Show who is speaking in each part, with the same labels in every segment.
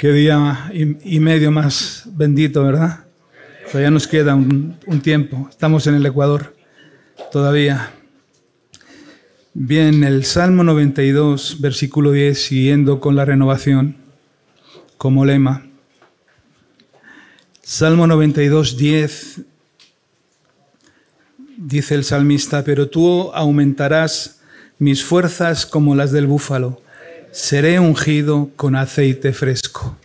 Speaker 1: Qué día y, medio más bendito, ¿verdad? Todavía nos queda un, un, tiempo. Estamos en el Ecuador todavía. Bien, el Salmo 92, versículo 10, siguiendo con la renovación como lema. Salmo 92, 10, dice el salmista, pero tú aumentarás mis fuerzas como las del búfalo seré ungido con aceite fresco.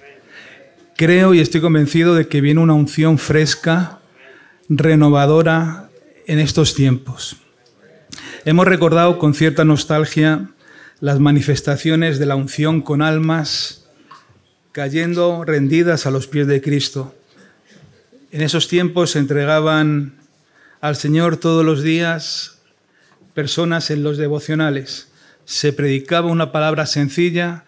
Speaker 1: Creo y estoy convencido de que viene una unción fresca, renovadora en estos tiempos. Hemos recordado con cierta nostalgia las manifestaciones de la unción con almas cayendo rendidas a los pies de Cristo. En esos tiempos se entregaban al Señor todos los días personas en los devocionales se predicaba una palabra sencilla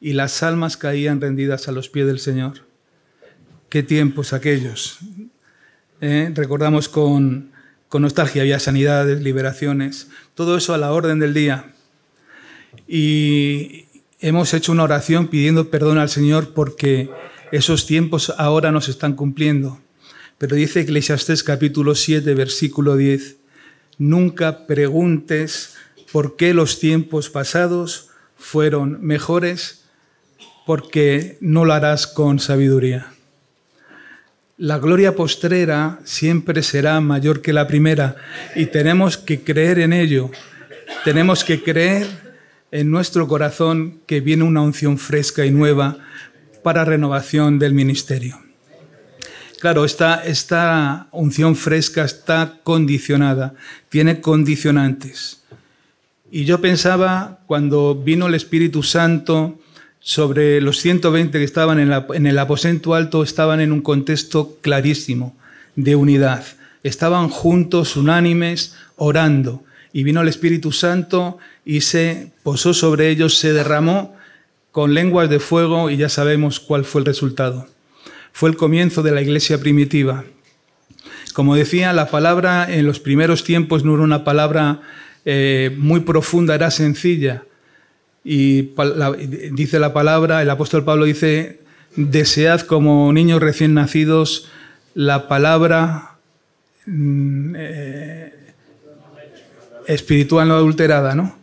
Speaker 1: y las almas caían rendidas a los pies del Señor. Qué tiempos aquellos. ¿eh? recordamos con, con nostalgia, había sanidades, liberaciones, todo eso a la orden del día. Y hemos hecho una oración pidiendo perdón al Señor porque esos tiempos ahora nos están cumpliendo. Pero dice Eclesiastés capítulo 7, versículo 10, nunca preguntes qué los tiempos pasados fueron mejores, porque no lo harás con sabiduría. La gloria postrera siempre será mayor que la primera y tenemos que creer en ello. Tenemos que creer en nuestro corazón que viene una unción fresca y nueva para renovación del ministerio. Claro, esta, esta unción fresca está condicionada, tiene condicionantes y yo pensaba, cuando vino el Espíritu Santo, sobre los 120 que estaban en, el aposento alto, estaban en un contexto clarísimo de unidad. Estaban juntos, unánimes, orando. Y vino el Espíritu Santo y se posó sobre ellos, se derramó con lenguas de fuego y ya sabemos cuál fue el resultado. Fue el comienzo de la iglesia primitiva. Como decía, la palabra en los primeros tiempos no era una palabra eh, muy profunda, era sencilla. Y dice la palabra, el apóstol Pablo dice, desead como niños recién nacidos la palabra mm, eh, espiritual no adulterada, ¿no?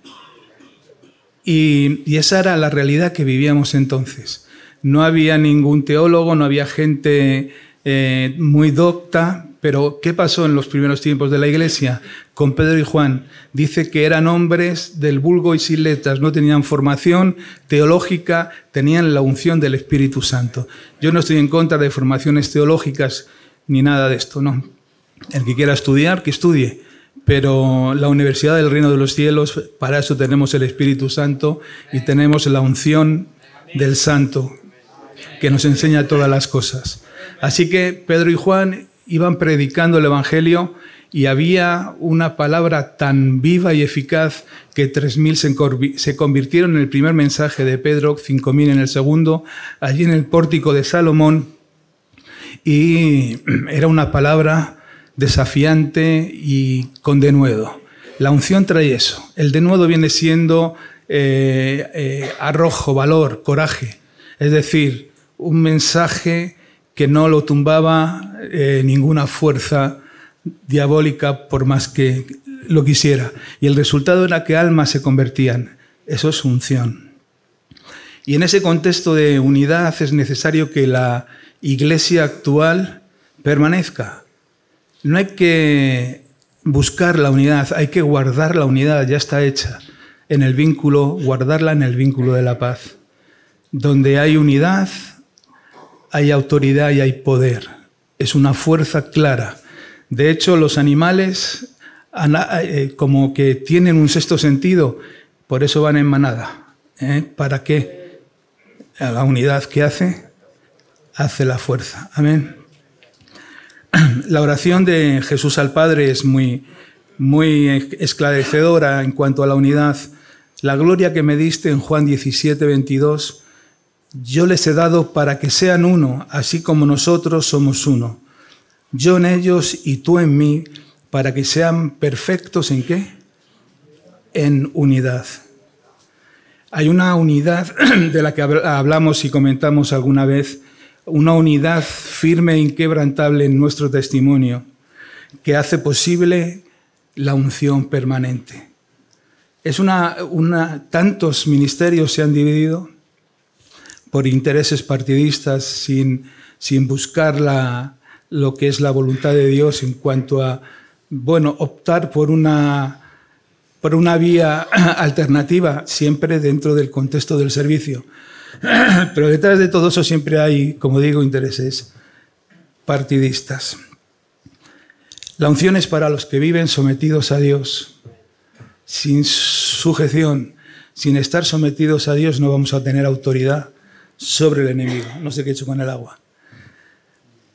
Speaker 1: Y, esa era la realidad que vivíamos entonces. No había ningún teólogo, no había gente eh, muy docta, pero ¿qué pasó en los primeros tiempos de la iglesia con Pedro y Juan? Dice que eran hombres del vulgo y sin letras, no tenían formación teológica, tenían la unción del Espíritu Santo. Yo no estoy en contra de formaciones teológicas ni nada de esto, no. El que quiera estudiar, que estudie. Pero la Universidad del Reino de los Cielos, para eso tenemos el Espíritu Santo y tenemos la unción del Santo, que nos enseña todas las cosas. Así que Pedro y Juan iban predicando el Evangelio y había una palabra tan viva y eficaz que 3.000 se convirtieron en el primer mensaje de Pedro, 5.000 en el segundo, allí en el pórtico de Salomón. Y era una palabra desafiante y con denuedo. La unción trae eso. El denuedo viene siendo eh, eh, arrojo, valor, coraje. Es decir, un mensaje que no lo tumbaba eh, ninguna fuerza diabólica por más que lo quisiera. Y el resultado era que almas se convertían. Eso es unción. Y en ese contexto de unidad es necesario que la iglesia actual permanezca. No hay que buscar la unidad, hay que guardar la unidad, ya está hecha, en el vínculo, guardarla en el vínculo de la paz. Donde hay unidad, hay autoridad y hay poder. Es una fuerza clara. De hecho, los animales eh, como que tienen un sexto sentido, por eso van en manada. ¿eh? ¿Para qué? la unidad que hace, hace la fuerza. Amén. La oración de Jesús al Padre es muy, muy esclarecedora en cuanto a la unidad. La gloria que me diste en Juan 17, 22 yo les he dado para que sean uno, así como nosotros somos uno. Yo en ellos y tú en mí, para que sean perfectos en qué? En unidad. Hay una unidad de la que hablamos y comentamos alguna vez, una unidad firme e inquebrantable en nuestro testimonio, que hace posible la unción permanente. Es una, una tantos ministerios se han dividido, por intereses partidistas sin, sin buscar lo que es la voluntad de Dios en cuanto a, bueno, optar por una, por una vía alternativa, siempre dentro del contexto del servicio. Pero detrás de todo eso siempre hay, como digo, intereses partidistas. La unción es para los que viven sometidos a Dios, sin sujeción. Sin estar sometidos a Dios no vamos a tener autoridad sobre el enemigo. No sé qué he hecho con el agua.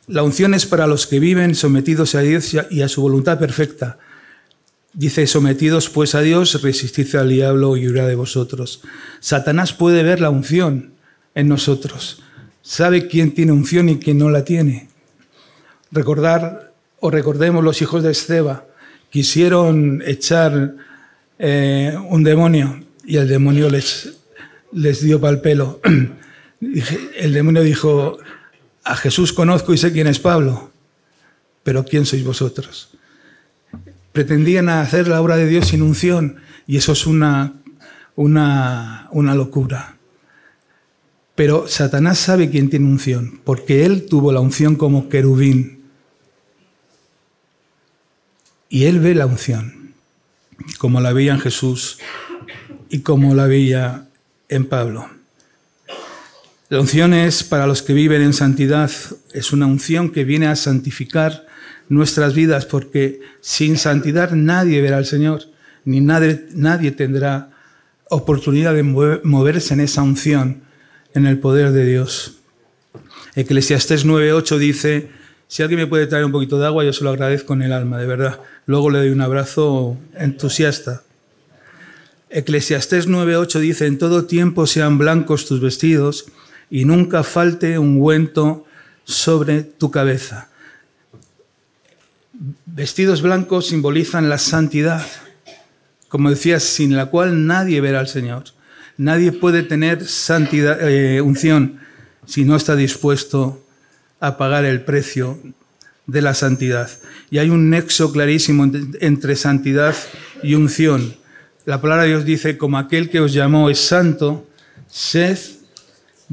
Speaker 1: La unción es para los que viven sometidos a Dios y a su voluntad perfecta. Dice, sometidos pues a Dios, resistid al diablo y huirá de vosotros. Satanás puede ver la unción en nosotros. Sabe quién tiene unción y quién no la tiene. Recordar o recordemos los hijos de Esteba. Quisieron echar eh, un demonio y el demonio les, les dio pal pelo. el demonio dijo, a Jesús conozco y sé quién es Pablo, pero ¿quién sois vosotros? Pretendían hacer la obra de Dios sin unción y eso es una, una, locura. Pero Satanás sabe quién tiene unción, porque él tuvo la unción como querubín. Y él ve la unción, como la veía en Jesús y como la veía en Pablo. La unción es para los que viven en santidad, es una unción que viene a santificar nuestras vidas, porque sin santidad nadie verá al Señor, ni nadie, tendrá oportunidad de moverse en esa unción, en el poder de Dios. Eclesiastés 9.8 dice, si alguien me puede traer un poquito de agua, yo se lo agradezco en el alma, de verdad. Luego le doy un abrazo entusiasta. Eclesiastés 9.8 dice, en todo tiempo sean blancos tus vestidos y nunca falte ungüento sobre tu cabeza. Vestidos blancos simbolizan la santidad, como decía, sin la cual nadie verá al Señor. Nadie puede tener santidad, eh, unción si no está dispuesto a pagar el precio de la santidad. Y hay un nexo clarísimo entre santidad y unción. La palabra de Dios dice, como aquel que os llamó es santo, sed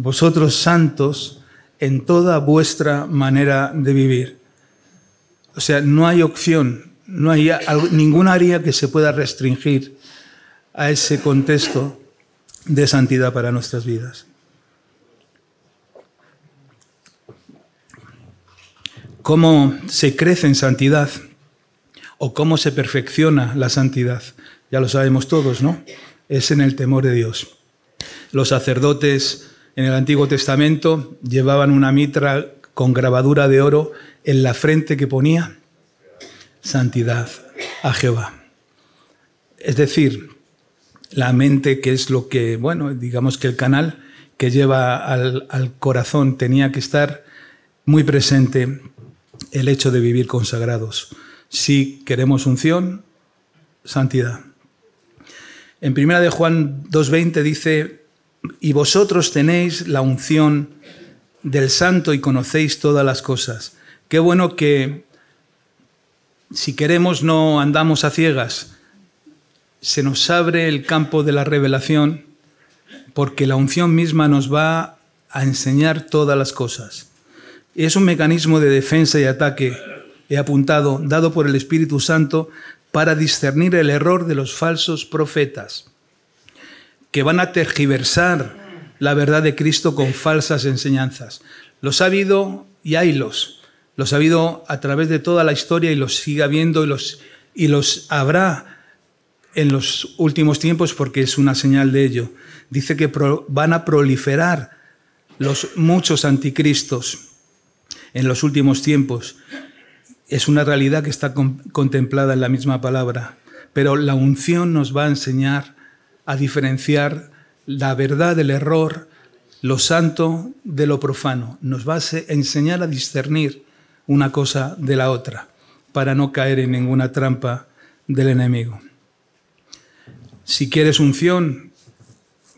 Speaker 1: vosotros santos en toda vuestra manera de vivir. O sea, no hay opción, no hay ninguna área que se pueda restringir a ese contexto de santidad para nuestras vidas. ¿Cómo se crece en santidad? ¿O cómo se perfecciona la santidad? Ya lo sabemos todos, ¿no? Es en el temor de Dios. Los sacerdotes en el Antiguo Testamento llevaban una mitra con grabadura de oro en la frente que ponía santidad a Jehová. Es decir, la mente que es lo que, bueno, digamos que el canal que lleva al, corazón tenía que estar muy presente el hecho de vivir consagrados. Si queremos unción, santidad. En primera de Juan 2.20 dice, y vosotros tenéis la unción del santo y conocéis todas las cosas. Qué bueno que si queremos no andamos a ciegas. Se nos abre el campo de la revelación porque la unción misma nos va a enseñar todas las cosas. Es un mecanismo de defensa y ataque, he apuntado, dado por el Espíritu Santo para discernir el error de los falsos profetas que van a tergiversar la verdad de Cristo con falsas enseñanzas. Los ha habido y haylos. Los ha habido a través de toda la historia y los sigue habiendo y los, y los habrá en los últimos tiempos porque es una señal de ello. Dice que van a proliferar los muchos anticristos en los últimos tiempos. Es una realidad que está contemplada en la misma palabra. Pero la unción nos va a enseñar a diferenciar la verdad del error, lo santo de lo profano. Nos va a enseñar a discernir una cosa de la otra para no caer en ninguna trampa del enemigo. Si quieres unción,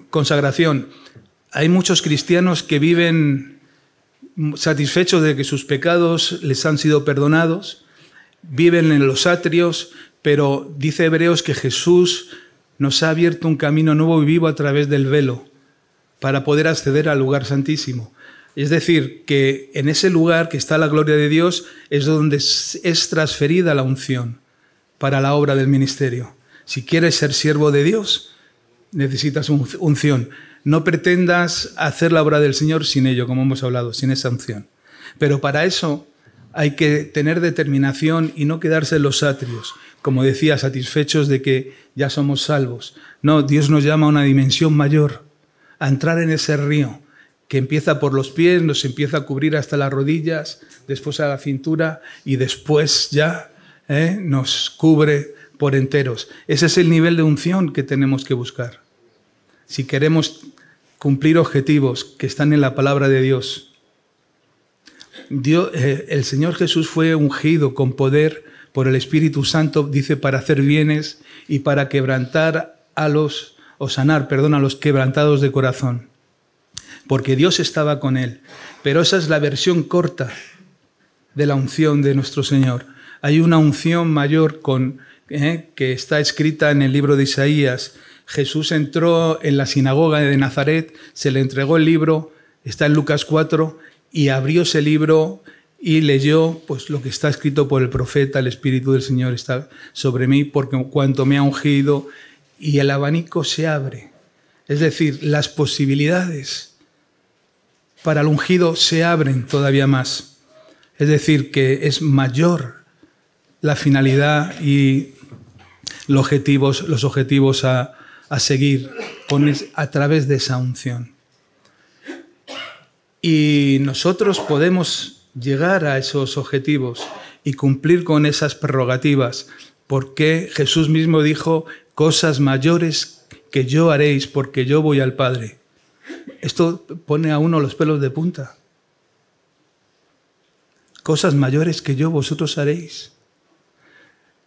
Speaker 1: consagración, hay muchos cristianos que viven satisfechos de que sus pecados les han sido perdonados, viven en los atrios, pero dice Hebreos que Jesús nos ha abierto un camino nuevo y vivo a través del velo para poder acceder al lugar santísimo. Es decir, que en ese lugar que está la gloria de Dios es donde es transferida la unción para la obra del ministerio. Si quieres ser siervo de Dios, necesitas unción. No pretendas hacer la obra del Señor sin ello, como hemos hablado, sin esa unción. Pero para eso hay que tener determinación y no quedarse en los atrios, como decía, satisfechos de que ya somos salvos. No, Dios nos llama a una dimensión mayor, a entrar en ese río que empieza por los pies, nos empieza a cubrir hasta las rodillas, después a la cintura y después ya ¿eh? nos cubre por enteros. Ese es el nivel de unción que tenemos que buscar. Si queremos cumplir objetivos que están en la palabra de Dios, Dios, eh, el Señor Jesús fue ungido con poder por el Espíritu Santo, dice, para hacer bienes y para quebrantar a los, o sanar, perdón, a los quebrantados de corazón, porque Dios estaba con él. Pero esa es la versión corta de la unción de nuestro Señor. Hay una unción mayor con, eh, que está escrita en el libro de Isaías. Jesús entró en la sinagoga de Nazaret, se le entregó el libro, está en Lucas 4, y abrió ese libro y leyó pues lo que está escrito por el profeta, el Espíritu del Señor está sobre mí, porque cuanto me ha ungido, y el abanico se abre. Es decir, las posibilidades para el ungido se abren todavía más. Es decir, que es mayor la finalidad y los objetivos, los objetivos a, seguir a través de esa unción. Y nosotros podemos llegar a esos objetivos y cumplir con esas prerrogativas, porque Jesús mismo dijo, cosas mayores que yo haréis porque yo voy al Padre. Esto pone a uno los pelos de punta. Cosas mayores que yo vosotros haréis.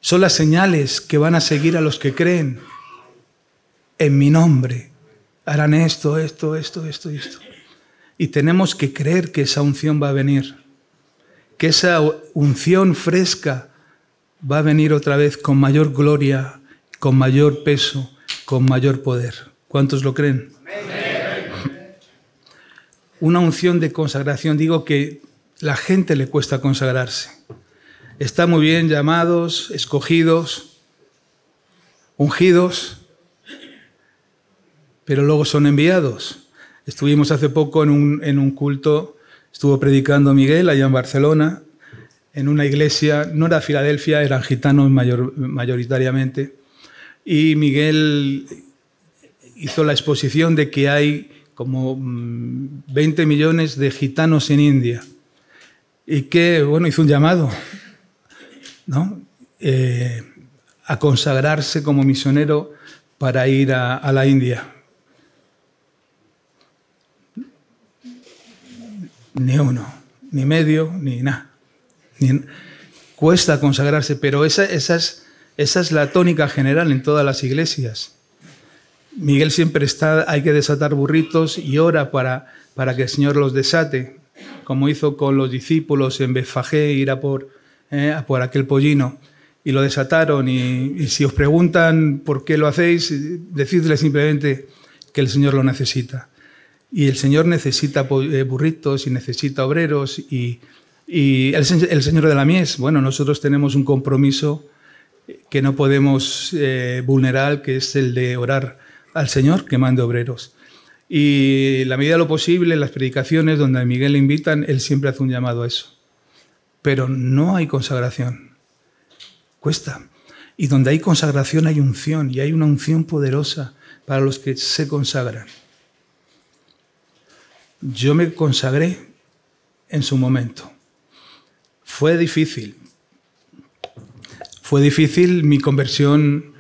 Speaker 1: Son las señales que van a seguir a los que creen en mi nombre. Harán esto, esto, esto, esto y esto. Y tenemos que creer que esa unción va a venir, que esa unción fresca va a venir otra vez con mayor gloria, con mayor peso, con mayor poder. ¿Cuántos lo creen? Una unción de consagración, digo que la gente le cuesta consagrarse. Está muy bien llamados, escogidos, ungidos, pero luego son enviados. Estuvimos hace poco en un, culto, estuvo predicando Miguel allá en Barcelona, en una iglesia, no era Filadelfia, eran gitanos mayoritariamente, y Miguel hizo la exposición de que hay como 20 mm, millones de gitanos en India, y que, bueno, hizo un llamado, ¿no? Eh, a consagrarse como misionero para ir a la India. ni uno, ni medio, ni nada. cuesta consagrarse, pero esa, es, la tónica general en todas las iglesias. Miguel siempre está, hay que desatar burritos y ora para, para que el Señor los desate, como hizo con los discípulos en Befajé, ir a por, eh, por aquel pollino y lo desataron. Y, si os preguntan por qué lo hacéis, decidle simplemente que el Señor lo necesita y el Señor necesita eh, burritos y necesita obreros y, el, Señor de la Mies. Bueno, nosotros tenemos un compromiso que no podemos eh, vulnerar, que es el de orar al Señor que mande obreros. Y la medida de lo posible, las predicaciones donde a Miguel le invitan, él siempre hace un llamado a eso. Pero no hay consagración. Cuesta. Y donde hay consagración hay unción, y hay una unción poderosa para los que se consagran yo me consagré en su momento. Fue difícil. Fue difícil mi conversión.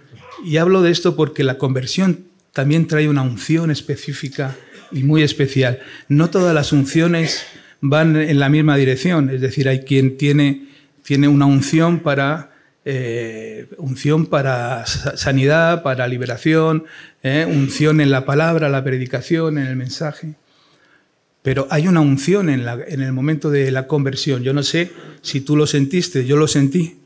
Speaker 1: Y hablo de esto porque la conversión también trae una unción específica y muy especial. No todas las unciones van en la misma dirección. Es decir, hay quien tiene, una unción para eh, unción para sanidad, para liberación, eh, unción en la palabra, la predicación, en el mensaje pero hay una unción en, el momento de la conversión. Yo no sé si tú lo sentiste, yo lo sentí.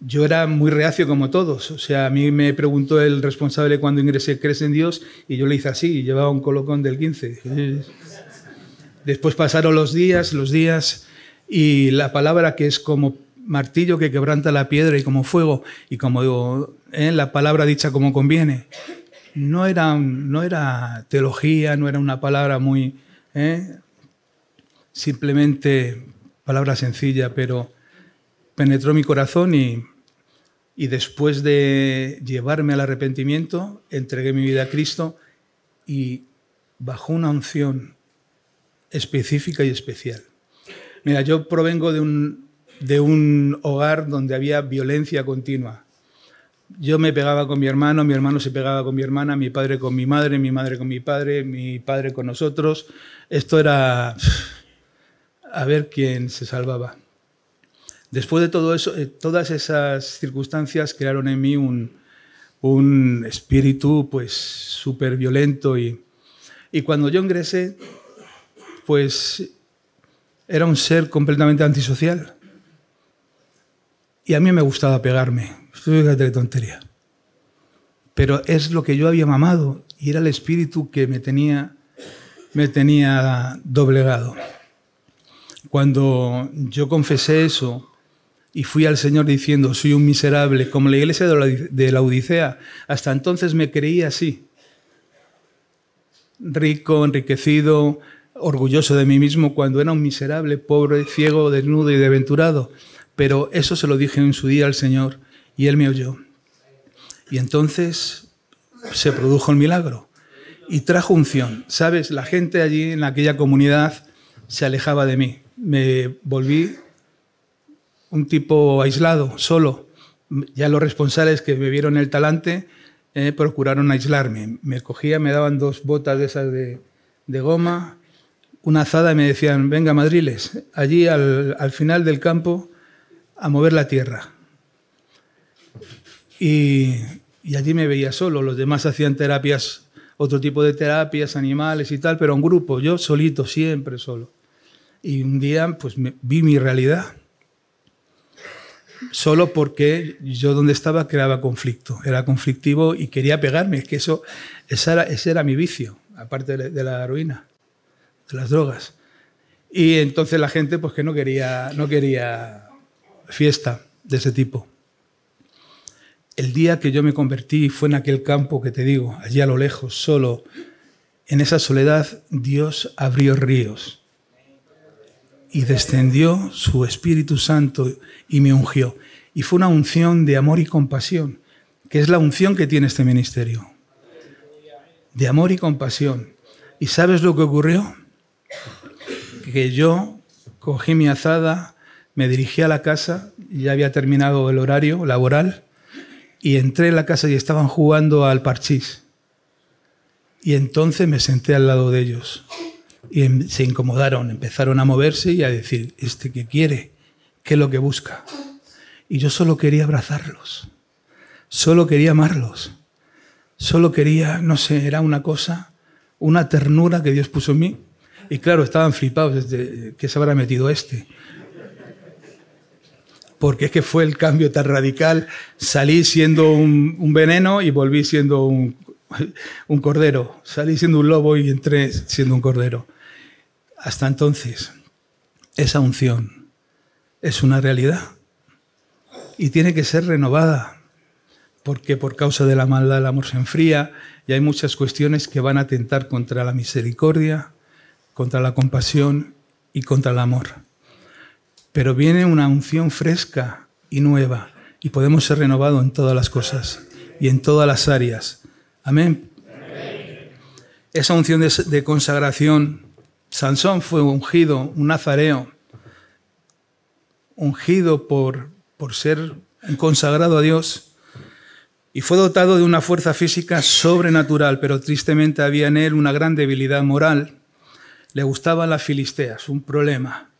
Speaker 1: Yo era muy reacio como todos, o sea, a mí me preguntó el responsable cuando ingresé, ¿crees en Dios? Y yo le hice así, llevaba un colocón del 15. Después pasaron los días, los días, y la palabra que es como martillo que quebranta la piedra y como fuego, y como digo, eh, la palabra dicha como conviene, no era, no era teología, no era una palabra muy... ¿eh? Simplemente palabra sencilla, pero penetró mi corazón y, y después de llevarme al arrepentimiento, entregué mi vida a Cristo y bajo una unción específica y especial. Mira, yo provengo de un, de un hogar donde había violencia continua yo me pegaba con mi hermano, mi hermano se pegaba con mi hermana, mi padre con mi madre, mi madre con mi padre, mi padre con nosotros. Esto era a ver quién se salvaba. Después de todo eso, eh, todas esas circunstancias crearon en mí un, espíritu pues súper violento y cuando yo ingresé, pues era un ser completamente antisocial. Y a mí me gustaba pegarme, es una tontería. Pero es lo que yo había mamado y era el espíritu que me tenía, me tenía doblegado. Cuando yo confesé eso y fui al Señor diciendo, soy un miserable, como la iglesia de la Odisea, hasta entonces me creía así, rico, enriquecido, orgulloso de mí mismo cuando era un miserable, pobre, ciego, desnudo y desventurado. Pero eso se lo dije en su día al Señor y él me oyó. Y entonces se produjo el milagro y trajo unción. Sabes, la gente allí en aquella comunidad se alejaba de mí. Me volví un tipo aislado, solo. Ya los responsables que me vieron el talante eh, procuraron aislarme. Me cogían, me daban dos botas de esas de, goma, una azada y me decían, venga, madriles, allí al final del campo a mover la tierra. Y, allí me veía solo. Los demás hacían terapias, otro tipo de terapias, animales y tal, pero un grupo, yo solito, siempre solo. Y un día, pues vi mi realidad. Solo porque yo donde estaba creaba conflicto, era conflictivo y quería pegarme. Es que eso, era, ese era mi vicio, aparte de, de la heroína, de las drogas. Y entonces la gente, pues que no quería, no quería fiesta de ese tipo el día que yo me convertí fue en aquel campo que te digo, allí a lo lejos, solo. En esa soledad Dios abrió ríos y descendió su Espíritu Santo y me ungió. Y fue una unción de amor y compasión, que es la unción que tiene este ministerio. De amor y compasión. ¿Y sabes lo que ocurrió? Que yo cogí mi azada, me dirigí a la casa, ya había terminado el horario laboral, y entré en la casa y estaban jugando al parchís. Y entonces me senté al lado de ellos. Y em, se incomodaron, empezaron a moverse y a decir, ¿este qué quiere? ¿Qué es lo que busca? Y yo solo quería abrazarlos, solo quería amarlos, solo quería, no sé, era una cosa, una ternura que Dios puso en mí. Y claro, estaban flipados desde que se habrá metido este porque es que fue el cambio tan radical. Salí siendo un, veneno y volví siendo un, un, cordero. Salí siendo un lobo y entré siendo un cordero. Hasta entonces, esa unción es una realidad y tiene que ser renovada, porque por causa de la maldad el amor se enfría y hay muchas cuestiones que van a atentar contra la misericordia, contra la compasión y contra el amor pero viene una unción fresca y nueva y podemos ser renovados en todas las cosas y en todas las áreas. Amén. Esa unción de, consagración, Sansón fue ungido, un nazareo, ungido por, por ser consagrado a Dios y fue dotado de una fuerza física sobrenatural, pero tristemente había en él una gran debilidad moral. Le gustaban las filisteas, un problema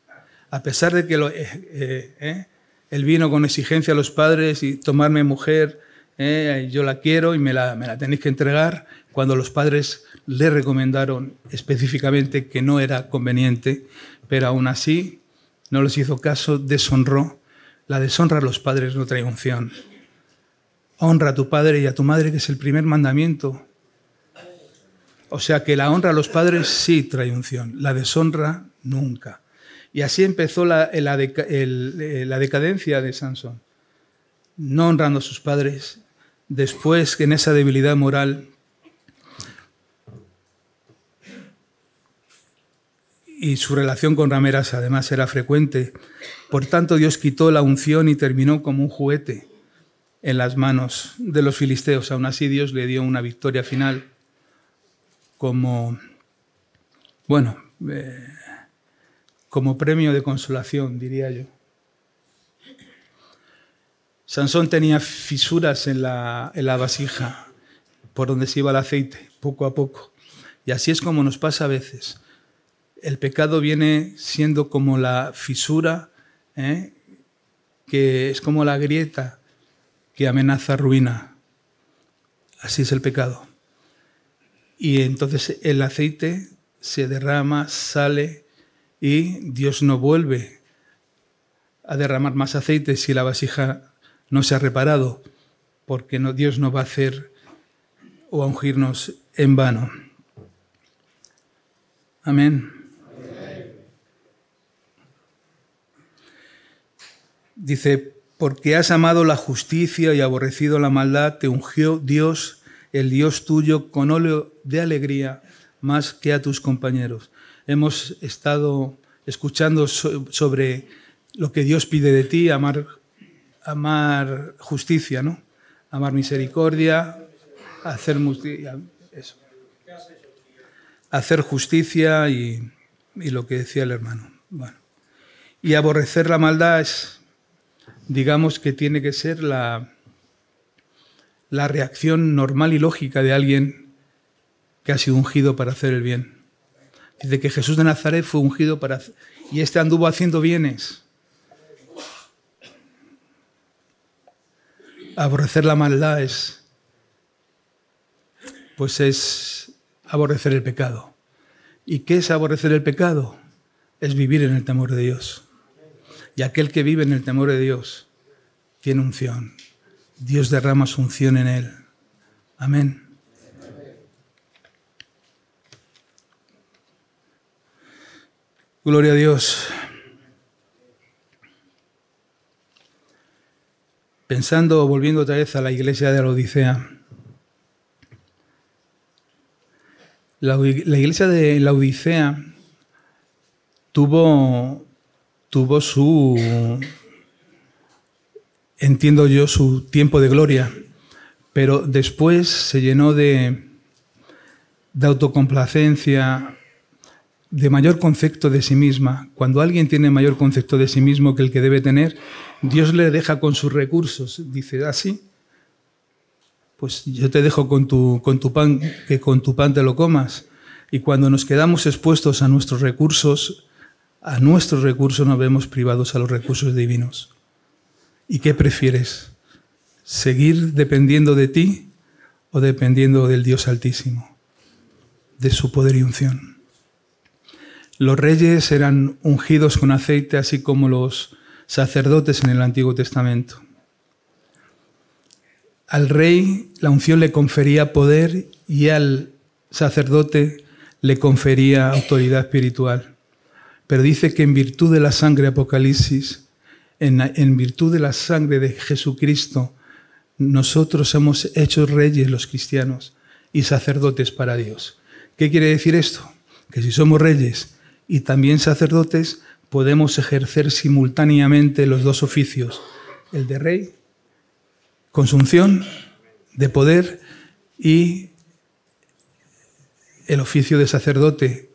Speaker 1: a pesar de que eh, eh, eh, él vino con exigencia a los padres y tomarme mujer, yo la quiero y me la, me la tenéis que entregar, cuando los padres le recomendaron específicamente que no era conveniente, pero aún así no les hizo caso, deshonró. La deshonra a los padres no trae unción. Honra a tu padre y a tu madre, que es el primer mandamiento. O sea que la honra a los padres sí trae unción, la deshonra nunca. Y así empezó eh, eh, la, decadencia de Sansón, no honrando a sus padres, después que en esa debilidad moral. Y su relación con rameras además era frecuente. Por tanto, Dios quitó la unción y terminó como un juguete en las manos de los filisteos. Aún así, Dios le dio una victoria final como, bueno, eh, como premio de consolación, diría yo. Sansón tenía fisuras en la, vasija por donde se iba el aceite, poco a poco. Y así es como nos pasa a veces. El pecado viene siendo como la fisura, ¿eh? que es como la grieta que amenaza ruina. Así es el pecado. Y entonces el aceite se derrama, sale, y Dios no vuelve a derramar más aceite si la vasija no se ha reparado, porque no, Dios no va a hacer o a ungirnos en vano. Amén. Dice, porque has amado la justicia y aborrecido la maldad, te ungió Dios, el Dios tuyo, con óleo de alegría más que a tus compañeros hemos estado escuchando sobre lo que Dios pide de ti, amar, amar justicia, ¿no? Amar misericordia, hacer, hacer justicia y, lo que decía el hermano. Y aborrecer la maldad es, digamos que tiene que ser la, la reacción normal y lógica de alguien que ha sido ungido para hacer el bien. Dice que Jesús de Nazaret fue ungido para... Y este anduvo haciendo bienes. Aborrecer la maldad es... Pues es aborrecer el pecado. ¿Y qué es aborrecer el pecado? Es vivir en el temor de Dios. Y aquel que vive en el temor de Dios tiene unción. Dios derrama su unción en él. Amén. Gloria a Dios. Pensando, volviendo otra vez a la iglesia de la Odisea. La, iglesia de la Odisea tuvo, tuvo su, entiendo yo, su tiempo de gloria, pero después se llenó de, de autocomplacencia, de mayor concepto de sí misma. Cuando alguien tiene mayor concepto de sí mismo que el que debe tener, Dios le deja con sus recursos. Dice, así, ah, pues yo te dejo con tu, con tu pan, que con tu pan te lo comas. Y cuando nos quedamos expuestos a nuestros recursos, a nuestros recursos nos vemos privados a los recursos divinos. ¿Y qué prefieres? ¿Seguir dependiendo de ti o dependiendo del Dios Altísimo, de su poder y unción? Los reyes eran ungidos con aceite, así como los sacerdotes en el Antiguo Testamento. Al rey la unción le confería poder y al sacerdote le confería autoridad espiritual. Pero dice que en virtud de la sangre, Apocalipsis, en, en virtud de la sangre de Jesucristo, nosotros hemos hecho reyes los cristianos y sacerdotes para Dios. ¿Qué quiere decir esto? Que si somos reyes, y también sacerdotes podemos ejercer simultáneamente los dos oficios, el de rey, consunción de poder y el oficio de sacerdote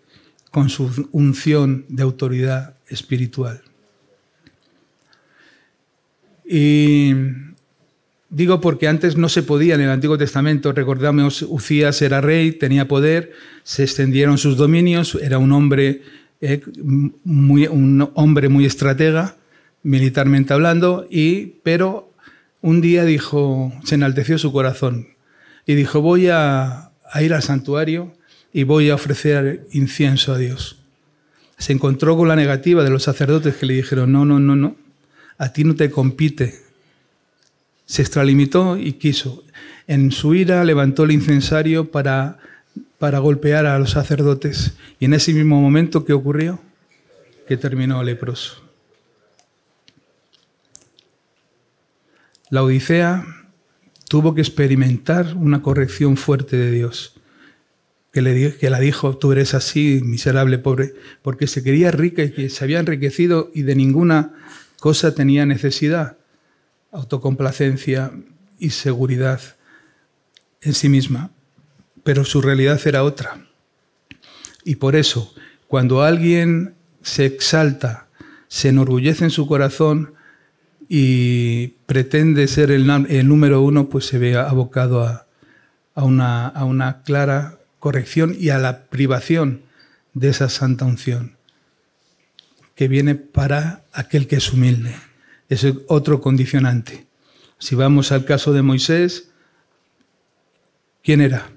Speaker 1: con su unción de autoridad espiritual. Y digo porque antes no se podía en el Antiguo Testamento, recordamos, Ucías era rey, tenía poder, se extendieron sus dominios, era un hombre muy, un hombre muy estratega, militarmente hablando, y, pero un día dijo, se enalteció su corazón y dijo, voy a, a ir al santuario y voy a ofrecer incienso a Dios. Se encontró con la negativa de los sacerdotes que le dijeron, no, no, no, no, a ti no te compite. Se extralimitó y quiso. En su ira levantó el incensario para para golpear a los sacerdotes. Y en ese mismo momento, ¿qué ocurrió? Que terminó leproso. La Odisea tuvo que experimentar una corrección fuerte de Dios, que, le, que la dijo, tú eres así, miserable, pobre, porque se quería rica y que se había enriquecido y de ninguna cosa tenía necesidad, autocomplacencia y seguridad en sí misma pero su realidad era otra. Y por eso, cuando alguien se exalta, se enorgullece en su corazón y pretende ser el, número uno, pues se ve abocado a, una, a una clara corrección y a la privación de esa santa unción que viene para aquel que es humilde. Es otro condicionante. Si vamos al caso de Moisés, ¿quién era?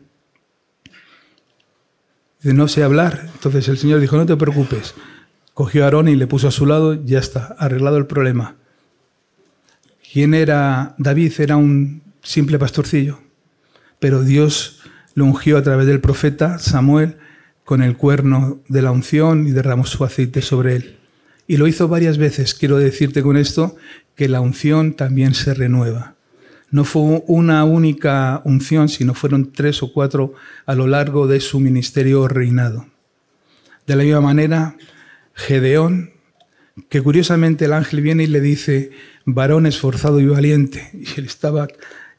Speaker 1: no sé hablar. Entonces el Señor dijo, no te preocupes. Cogió a Aarón y le puso a su lado, ya está, arreglado el problema. ¿Quién era David? Era un simple pastorcillo, pero Dios lo ungió a través del profeta Samuel con el cuerno de la unción y derramó su aceite sobre él. Y lo hizo varias veces. Quiero decirte con esto que la unción también se renueva. No fue una única unción, sino fueron tres o cuatro a lo largo de su ministerio reinado. De la misma manera, Gedeón, que curiosamente el ángel viene y le dice, varón esforzado y valiente, y él estaba,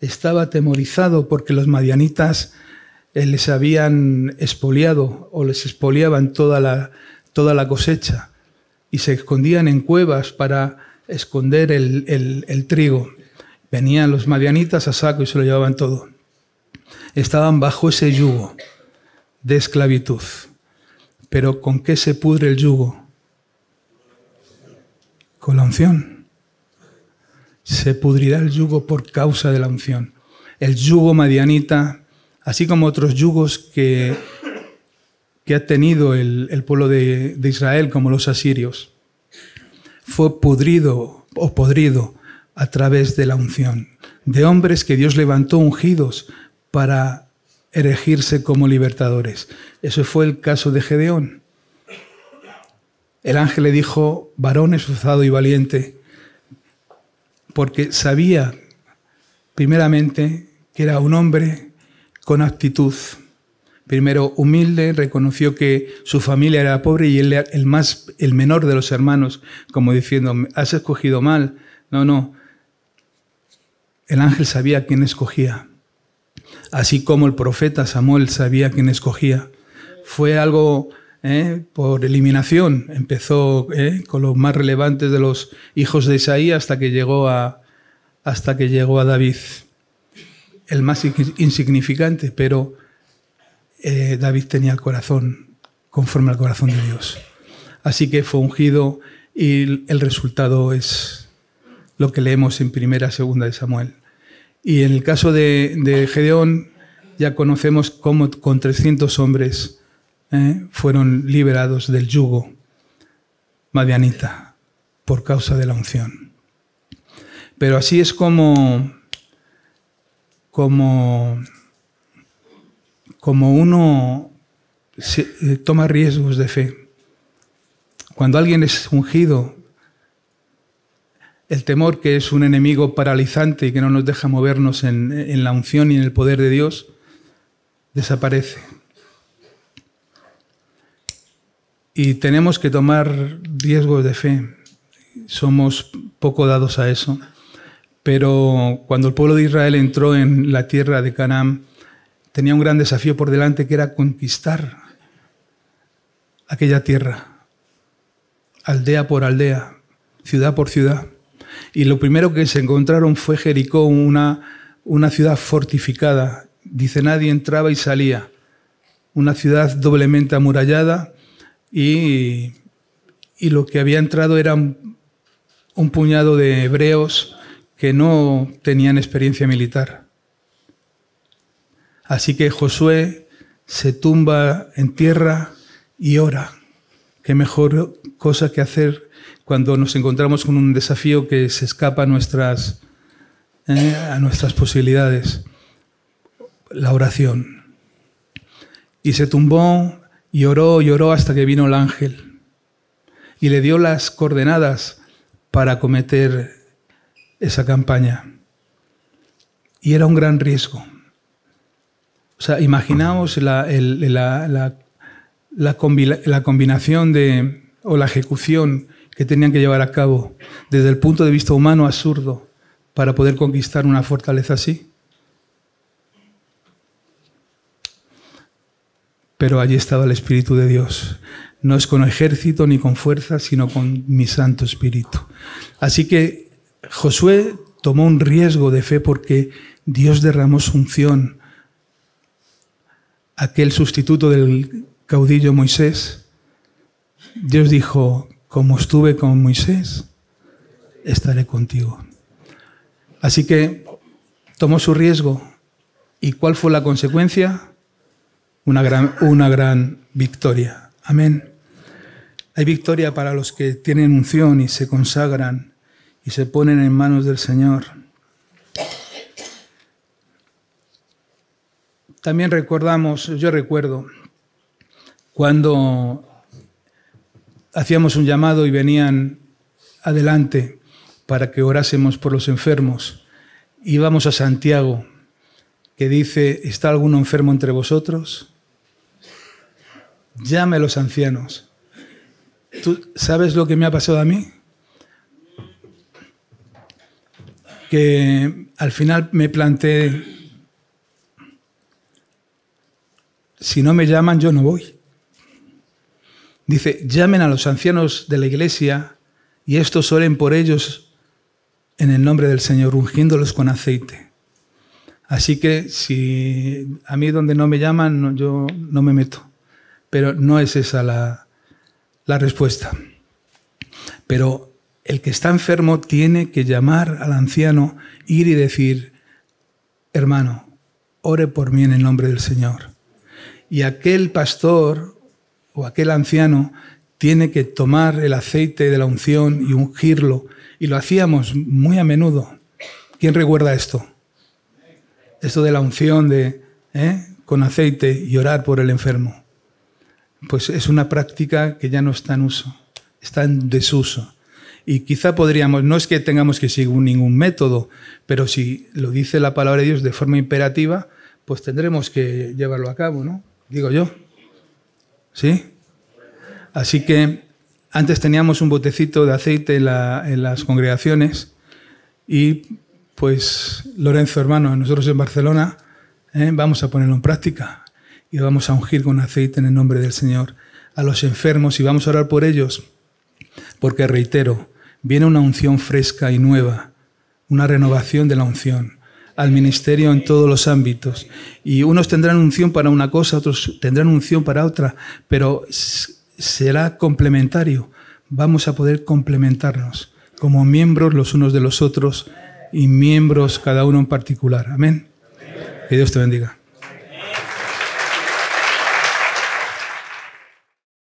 Speaker 1: estaba atemorizado porque los madianitas eh, les habían expoliado o les expoliaban toda la, toda la cosecha y se escondían en cuevas para esconder el, el trigo. Venían los madianitas a saco y se lo llevaban todo. Estaban bajo ese yugo de esclavitud. Pero ¿con qué se pudre el yugo? Con la unción. Se pudrirá el yugo por causa de la unción. El yugo madianita, así como otros yugos que, que ha tenido el, pueblo de, de Israel, como los asirios, fue pudrido o podrido a través de la unción, de hombres que Dios levantó ungidos para erigirse como libertadores. Eso fue el caso de Gedeón. El ángel le dijo, varón esforzado y valiente, porque sabía primeramente que era un hombre con actitud. Primero humilde, reconoció que su familia era pobre y él era el, más, el menor de los hermanos, como diciendo, has escogido mal. No, no, el ángel sabía quién escogía, así como el profeta Samuel sabía quién escogía. Fue algo eh, por eliminación. Empezó eh, con los más relevantes de los hijos de Isaías hasta que llegó a, hasta que llegó a David, el más insignificante, pero eh, David tenía el corazón conforme al corazón de Dios. Así que fue ungido y el resultado es lo que leemos en primera, segunda de Samuel. Y en el caso de, Gedeón, ya conocemos cómo con 300 hombres eh, fueron liberados del yugo madianita por causa de la unción. Pero así es como, como, como uno se, eh, toma riesgos de fe. Cuando alguien es ungido el temor, que es un enemigo paralizante y que no nos deja movernos en, la unción y en el poder de Dios, desaparece. Y tenemos que tomar riesgos de fe. Somos poco dados a eso. Pero cuando el pueblo de Israel entró en la tierra de Canaán, tenía un gran desafío por delante que era conquistar aquella tierra, aldea por aldea, ciudad por ciudad. Y lo primero que se encontraron fue Jericó, una, ciudad fortificada. Dice, nadie entraba y salía. Una ciudad doblemente amurallada y, y lo que había entrado eran un puñado de hebreos que no tenían experiencia militar. Así que Josué se tumba en tierra y ora. Qué mejor cosa que hacer cuando nos encontramos con un desafío que se escapa a nuestras, eh, a nuestras posibilidades. La oración. Y se tumbó y oró, y oró hasta que vino el ángel y le dio las coordenadas para cometer esa campaña. Y era un gran riesgo. O sea, imaginamos la, combinación de, o la ejecución que tenían que llevar a cabo desde el punto de vista humano absurdo para poder conquistar una fortaleza así. Pero allí estaba el Espíritu de Dios. No es con ejército ni con fuerza, sino con mi Santo Espíritu. Así que Josué tomó un riesgo de fe porque Dios derramó su unción. Aquel sustituto del caudillo Moisés, Dios dijo, como estuve con Moisés, estaré contigo. Así que tomó su riesgo. ¿Y cuál fue la consecuencia? Una gran, una gran victoria. Amén. Hay victoria para los que tienen unción y se consagran y se ponen en manos del Señor. También recordamos, yo recuerdo, cuando hacíamos un llamado y venían adelante para que orásemos por los enfermos. Íbamos a Santiago, que dice, ¿está alguno enfermo entre vosotros? Llame a los ancianos. ¿Tú sabes lo que me ha pasado a mí? Que al final me planteé, si no me llaman, yo no voy. Dice, llamen a los ancianos de la iglesia y estos oren por ellos en el nombre del Señor, ungiéndolos con aceite. Así que si a mí donde no me llaman, yo no me meto. Pero no es esa la, la respuesta. Pero el que está enfermo tiene que llamar al anciano, ir y decir, hermano, ore por mí en el nombre del Señor. Y aquel pastor o aquel anciano tiene que tomar el aceite de la unción y ungirlo. Y lo hacíamos muy a menudo. ¿Quién recuerda esto? Esto de la unción de, ¿eh? con aceite y orar por el enfermo. Pues es una práctica que ya no está en uso, está en desuso. Y quizá podríamos, no es que tengamos que seguir ningún método, pero si lo dice la palabra de Dios de forma imperativa, pues tendremos que llevarlo a cabo, ¿no? Digo yo. ¿sí? Así que antes teníamos un botecito de aceite en, las congregaciones y pues Lorenzo, hermano, nosotros en Barcelona ¿eh? vamos a ponerlo en práctica y vamos a ungir con aceite en el nombre del Señor a los enfermos y vamos a orar por ellos. Porque reitero, viene una unción fresca y nueva, una renovación de la unción al ministerio en todos los ámbitos. Y unos tendrán unción para una cosa, otros tendrán unción para otra, pero será complementario. Vamos a poder complementarnos como miembros los unos de los otros y miembros cada uno en particular. Amén. Que Dios te bendiga.